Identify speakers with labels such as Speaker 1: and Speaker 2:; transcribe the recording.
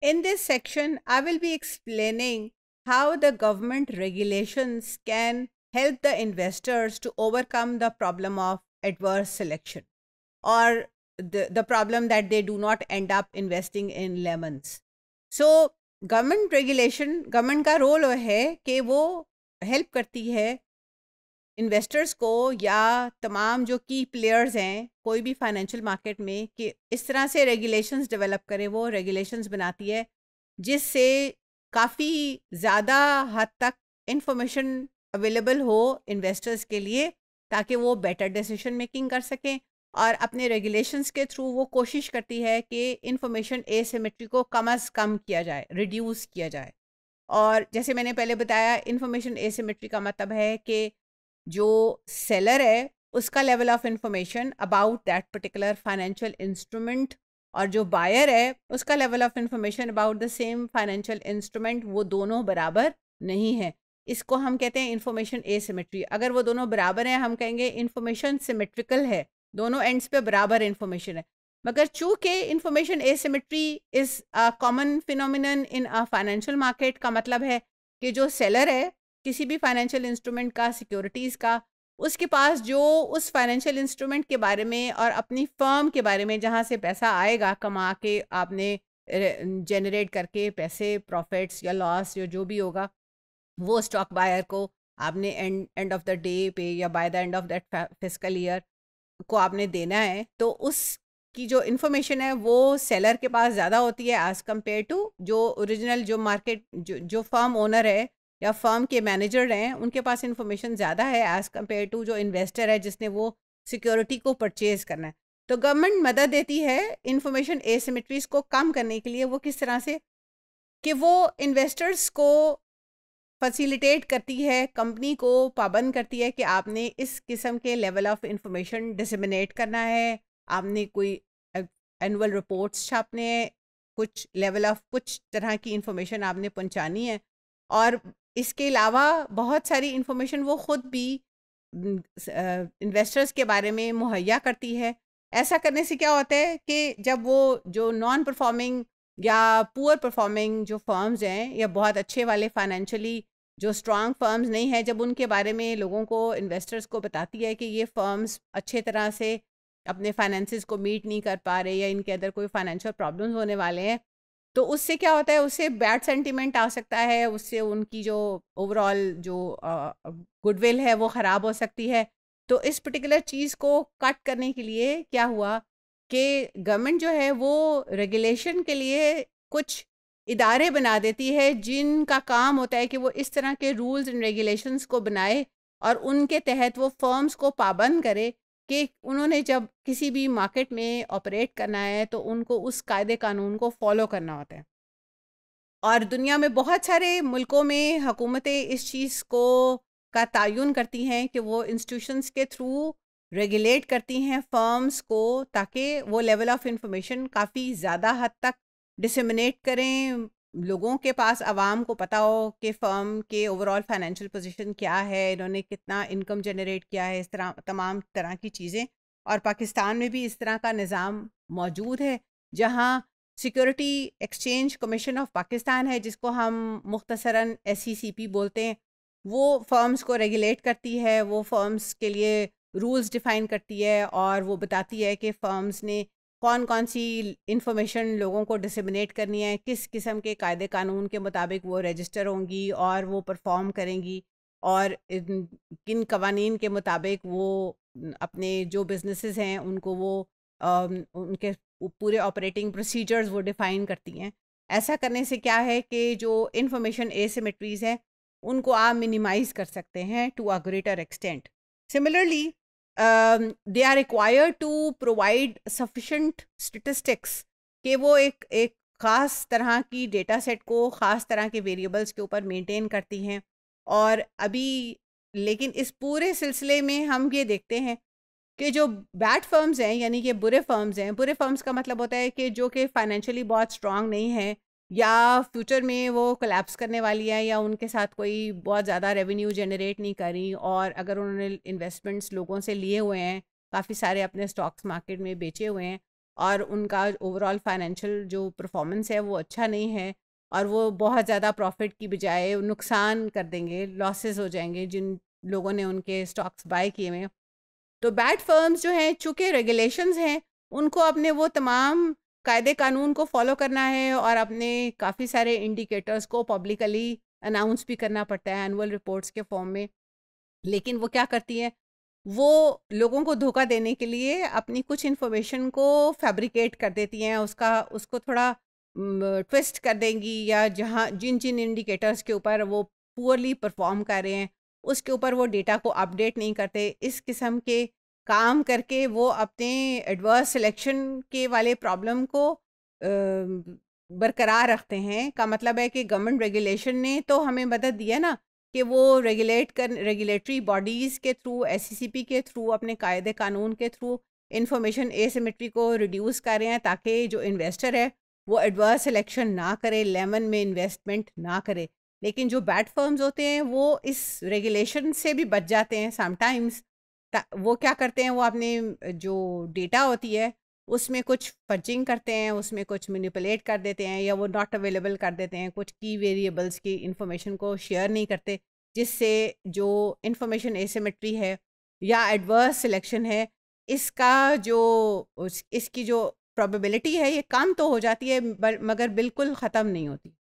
Speaker 1: In this section, I will be explaining how the government regulations can help the investors to overcome the problem of adverse selection or the, the problem that they do not end up investing in lemons. So, government regulation, government ka role hai ke wo help करती hai. Investors को या तमाम जो की players हैं कोई भी financial market में कि इस तरह से रेगुलेशंस डेवलप करें वो रेगुलेशंस बनाती है जिससे काफ़ी ज़्यादा हद तक इंफॉर्मेशन अवेलेबल हो इन्वेस्टर्स के लिए ताकि वो बेटर डिसीजन मेकिंग कर सकें और अपने रेगुलेशंस के थ्रू वो कोशिश करती है कि इन्फॉर्मेशन सीमेट्री को कम अज़ कम किया जाए रिड्यूस किया जाए और जैसे मैंने पहले बताया इन्फॉर्मेशन एसिमेट्री का मतलब है कि जो सेलर है उसका level of information about that particular financial instrument और जो बायर है उसका level of information about the same financial instrument वो दोनों बराबर नहीं है इसको हम कहते हैं इन्फॉर्मेशन ए सिमेट्री अगर वो दोनों बराबर हैं हम कहेंगे इन्फॉर्मेशन सिमेट्रिकल है दोनों एंड्स पे बराबर इन्फॉर्मेशन है मगर चूँकि information asymmetry is common phenomenon in financial market का मतलब है कि जो सेलर है किसी भी फाइनेंशियल इंस्ट्रूमेंट का सिक्योरिटीज़ का उसके पास जो उस फाइनेंशियल इंस्ट्रूमेंट के बारे में और अपनी फर्म के बारे में जहाँ से पैसा आएगा कमा के आपने जनरेट करके पैसे प्रॉफिट्स या लॉस या जो भी होगा वो स्टॉक बायर को आपने end end of the day पे या by the end of that physical year को आपने देना है तो उस की जो इन्फॉर्मेशन है वो सेलर के पास ज़्यादा होती है एज़ कम्पेयर टू जो ओरिजिनल जो मार्केट जो जो फर्म ओनर है या फर्म के मैनेजर हैं उनके पास इन्फॉर्मेशन ज़्यादा है एज़ कम्पेयर टू जो इन्वेस्टर है जिसने वो सिक्योरिटी को परचेज़ करना है तो गवर्नमेंट मदद देती है इन्फॉर्मेशन एसिमेट्रीज को कम करने के लिए वो किस तरह से कि वो इन्वेस्टर्स को फैसिलिटेट करती है कंपनी को पाबंद करती है कि आपने इस किस्म के लेवल ऑफ इंफॉर्मेशन डिसमिनेट करना है आपने कोई एनुअल रिपोर्ट्स छापने हैं कुछ लेवल ऑफ कुछ तरह की इंफॉर्मेशन आपने पहुंचानी है और इसके अलावा बहुत सारी इन्फॉर्मेशन वो ख़ुद भी इन्वेस्टर्स के बारे में मुहैया करती है ऐसा करने से क्या होता है कि जब वो जो नॉन परफॉर्मिंग या पुअर परफॉर्मिंग जो फर्म्स हैं या बहुत अच्छे वाले फाइनेंशियली जो स्ट्रांग फर्म्स नहीं है जब उनके बारे में लोगों को इन्वेस्टर्स को बताती है कि ये फर्म्स अच्छे तरह से अपने फाइनेंसिस को मीट नहीं कर पा रहे या इनके अंदर कोई फाइनेंशियल प्रॉब्लम्स होने वाले हैं तो उससे क्या होता है उससे बैड सेंटिमेंट आ सकता है उससे उनकी जो ओवरऑल जो गुडविल है वो ख़राब हो सकती है तो इस पर्टिकुलर चीज़ को कट करने के लिए क्या हुआ कि गवर्नमेंट जो है वो रेगुलेशन के लिए कुछ इदारे बना देती है जिनका काम होता है कि वो इस तरह के रूल्स एंड रेगुलेशंस को बनाए और उनके तहत वो फर्म्स को पाबंद करे कि उन्होंने जब किसी भी मार्केट में ऑपरेट करना है तो उनको उस कायदे कानून को फॉलो करना होता है और दुनिया में बहुत सारे मुल्कों में हुकूमतें इस चीज़ को का तयन करती हैं कि वो इंस्टीट्यूशंस के थ्रू रेगुलेट करती हैं फर्म्स को ताकि वो लेवल ऑफ इंफॉर्मेशन काफ़ी ज़्यादा हद तक डिसमिनेट करें लोगों के पास आवाम को पता हो कि फर्म के ओवरऑल फाइनेंशियल पोजीशन क्या है इन्होंने कितना इनकम जनरेट किया है इस तरह तमाम तरह की चीज़ें और पाकिस्तान में भी इस तरह का निज़ाम मौजूद है जहाँ Security Exchange Commission of Pakistan है जिसको हम मुख्तसरा एस e बोलते हैं वो फर्म्स को रेगुलेट करती है वो फर्म्स के लिए रूल्स डिफ़ाइन करती है और वो बताती है कि फर्म्स ने कौन कौन सी इन्फॉर्मेशन लोगों को डिसमिनेट करनी है किस किस्म के कायदे कानून के मुताबिक वो रजिस्टर होंगी और वो परफॉर्म करेंगी और किन कवानीन के मुताबिक वो अपने जो बिजनेसेस हैं उनको वो आ, उनके पूरे ऑपरेटिंग प्रोसीजर्स वो डिफ़ाइन करती हैं ऐसा करने से क्या है कि जो इन्फॉर्मेशन एसिमेट्रीज हैं उनको आप मिनिमाइज़ कर सकते हैं to a greater extent similarly they um, are are to provide sufficient sufficient statistics कि वो एक एक ख़ास तरह की डेटा सेट को ख़ास तरह के वेरिएबल्स के ऊपर मेंटेन करती हैं और अभी लेकिन इस पूरे सिलसिले में हम ये देखते हैं कि जो बैड फर्म्स हैं यानी कि बुरे फर्म्स हैं बुरे फर्म्स का मतलब होता है कि जो कि फाइनेंशियली बहुत स्ट्रांग नहीं है या फ्यूचर में वो कलेप्स करने वाली है या उनके साथ कोई बहुत ज़्यादा रेवेन्यू जनरेट नहीं करी और अगर उन्होंने इन्वेस्टमेंट्स लोगों से लिए हुए हैं काफ़ी सारे अपने स्टॉक्स मार्केट में बेचे हुए हैं और उनका ओवरऑल फाइनेंशियल जो परफॉर्मेंस है वो अच्छा नहीं है और वो बहुत ज़्यादा प्रॉफिट की बजाय नुकसान कर देंगे लॉसेस हो जाएंगे जिन लोगों ने उनके स्टॉक्स बाय किए हुए तो बैड फर्म्स जो हैं चूँकि रेगुलेशंस हैं उनको अपने वो तमाम कायदे कानून को फॉलो करना है और अपने काफ़ी सारे इंडिकेटर्स को पब्लिकली अनाउंस भी करना पड़ता है एनुअल रिपोर्ट्स के फॉर्म में लेकिन वो क्या करती है वो लोगों को धोखा देने के लिए अपनी कुछ इन्फॉर्मेशन को फैब्रिकेट कर देती हैं उसका उसको थोड़ा ट्विस्ट कर देंगी या जहाँ जिन जिन इंडिकेटर्स के ऊपर वो पुअरली परफॉर्म कर रहे हैं उसके ऊपर वो डेटा को अपडेट नहीं करते इस किस्म के काम करके वो अपने एडवर्स सिलेक्शन के वाले प्रॉब्लम को बरकरार रखते हैं का मतलब है कि गवर्नमेंट रेगुलेशन ने तो हमें मदद दी है ना कि वो रेगुलेट कर रेगुलेटरी बॉडीज़ के थ्रू एससीसीपी e के थ्रू अपने कायदे कानून के थ्रू इन्फॉर्मेशन एसिमेट्री को रिड्यूस कर रहे हैं ताकि जो इन्वेस्टर है वो एडवर्स सिलेक्शन ना करे लेमन में इन्वेस्टमेंट ना करे लेकिन जो बैड फर्म्स होते हैं वो इस रेगुलेशन से भी बच जाते हैं समटाइम्स वो क्या करते हैं वो अपने जो डेटा होती है उसमें कुछ फर्जिंग करते हैं उसमें कुछ मैनिपुलेट कर देते हैं या वो नॉट अवेलेबल कर देते हैं कुछ की वेरिएबल्स की इंफॉर्मेशन को शेयर नहीं करते जिससे जो इंफॉर्मेशन एसेमेट्री है या एडवर्स सिलेक्शन है इसका जो इसकी जो प्रोबेबिलिटी है ये कम तो हो जाती है मगर बिल्कुल ख़त्म नहीं होती